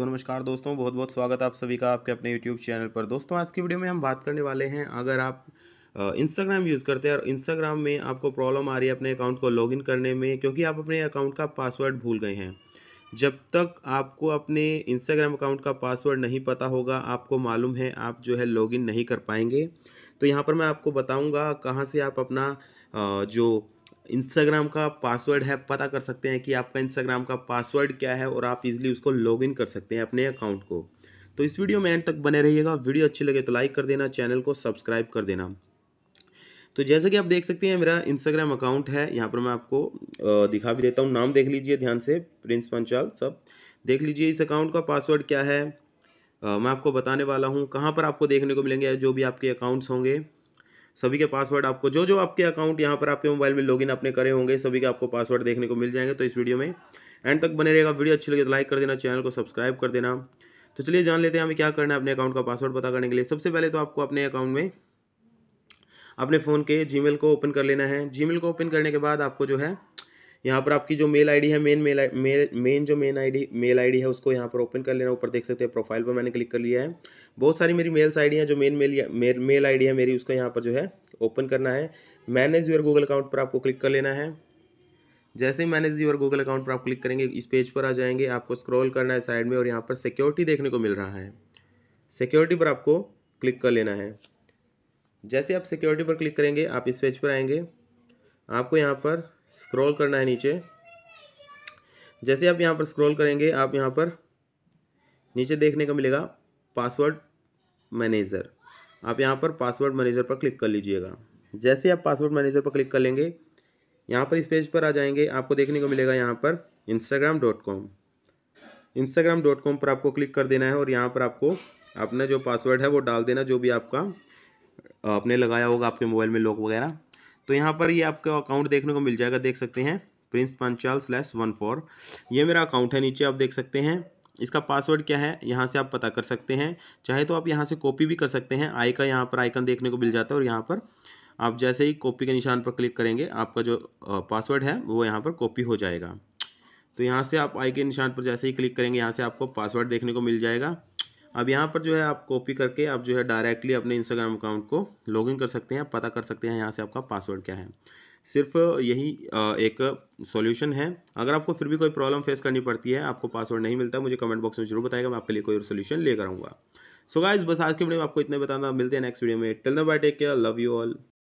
सो नमस्कार दोस्तों बहुत बहुत स्वागत आप सभी का आपके अपने यूट्यूब चैनल पर दोस्तों आज की वीडियो में हम बात करने वाले हैं अगर आप इंस्टाग्राम यूज़ करते हैं और इंस्टाग्राम में आपको प्रॉब्लम आ रही है अपने अकाउंट को लॉगिन करने में क्योंकि आप अपने अकाउंट का पासवर्ड भूल गए हैं जब तक आपको अपने इंस्टाग्राम अकाउंट का पासवर्ड नहीं पता होगा आपको मालूम है आप जो है लॉगिन नहीं कर पाएंगे तो यहाँ पर मैं आपको बताऊँगा कहाँ से आप अपना जो इंस्टाग्राम का पासवर्ड है पता कर सकते हैं कि आपका इंस्टाग्राम का पासवर्ड क्या है और आप इजीली उसको लॉगिन कर सकते हैं अपने अकाउंट को तो इस वीडियो में एंड तक बने रहिएगा वीडियो अच्छी लगे तो लाइक कर देना चैनल को सब्सक्राइब कर देना तो जैसे कि आप देख सकते हैं मेरा इंस्टाग्राम अकाउंट है यहाँ पर मैं आपको दिखा भी देता हूँ नाम देख लीजिए ध्यान से प्रिंस पंचाल सब देख लीजिए इस अकाउंट का पासवर्ड क्या है मैं आपको बताने वाला हूँ कहाँ पर आपको देखने को मिलेंगे जो भी आपके अकाउंट्स होंगे सभी के पासवर्ड आपको जो जो आपके अकाउंट यहाँ पर आपके मोबाइल में लॉगिन आपने करे होंगे सभी के आपको पासवर्ड देखने को मिल जाएंगे तो इस वीडियो में एंड तक बने रहेगा वीडियो अच्छी लगे तो लाइक कर देना चैनल को सब्सक्राइब कर देना तो चलिए जान लेते हैं हमें क्या करना है अपने अकाउंट का पासवर्ड पता करने के लिए सबसे पहले तो आपको अपने अकाउंट में अपने फ़ोन के जी को ओपन कर लेना है जी को ओपन करने के बाद आपको जो है यहाँ पर आपकी जो मेल आईडी है मेन मेल मेल मेन जो मेन आईडी मेल आईडी है उसको यहाँ पर ओपन कर लेना ऊपर देख सकते हैं प्रोफाइल पर मैंने क्लिक कर लिया है बहुत सारी मेरी मेल्स आई हैं जो मेन मेल मेल, मेल आई है मेरी उसको यहाँ पर जो है ओपन करना है मैनेज यूर गूगल अकाउंट पर आपको क्लिक कर लेना है जैसे ही मैनेज यूर गूगल अकाउंट पर आप क्लिक करेंगे इस पेज पर आ जाएंगे आपको स्क्रॉल करना है साइड में और यहाँ पर सिक्योरिटी देखने को मिल रहा है सिक्योरिटी पर आपको क्लिक कर लेना है जैसे आप सिक्योरिटी पर क्लिक करेंगे आप इस पेज पर आएंगे आपको यहाँ पर स्क्रॉल करना है नीचे जैसे आप यहाँ पर स्क्रॉल करेंगे आप यहाँ पर नीचे देखने को मिलेगा पासवर्ड मैनेजर आप यहाँ पर पासवर्ड मैनेजर पर क्लिक कर लीजिएगा जैसे आप पासवर्ड मैनेजर पर क्लिक कर लेंगे यहाँ पर इस पेज पर आ जाएंगे आपको देखने को मिलेगा यहाँ पर Instagram dot com Instagram dot com पर आपको क्लिक कर देना है और यहाँ पर आपको अपना जो पासवर्ड है वो डाल देना जो भी आपका आपने लगाया होगा आपके मोबाइल में लॉक वगैरह तो यहाँ पर ये आपका अकाउंट देखने को मिल जाएगा देख सकते हैं Prince Panchal slash one four ये मेरा अकाउंट है नीचे आप देख सकते हैं इसका पासवर्ड क्या है यहाँ से आप पता कर सकते हैं चाहे तो आप यहाँ से कॉपी भी कर सकते हैं आई का यहाँ पर आइकन देखने को मिल जाता है और यहाँ पर आप जैसे ही कॉपी के निशान पर क्लिक करेंगे आपका जो पासवर्ड है वो यहाँ पर कॉपी हो जाएगा तो यहाँ से आप आई के निशान पर जैसे ही क्लिक करेंगे यहाँ से आपको पासवर्ड देखने को मिल जाएगा अब यहाँ पर जो है आप कॉपी करके आप जो है डायरेक्टली अपने इंस्टाग्राम अकाउंट को लॉगिन कर सकते हैं पता कर सकते हैं यहाँ से आपका पासवर्ड क्या है सिर्फ यही एक सॉल्यूशन है अगर आपको फिर भी कोई प्रॉब्लम फेस करनी पड़ती है आपको पासवर्ड नहीं मिलता मुझे कमेंट बॉक्स में जरूर बताएगा मैं आपके लिए कोई और सोल्यूशन लेकर आऊँगा सो गाइज बस आज के वीडियो में आपको इतने बताना मिलते हैं नेक्स्ट वीडियो में till then bye take care love you all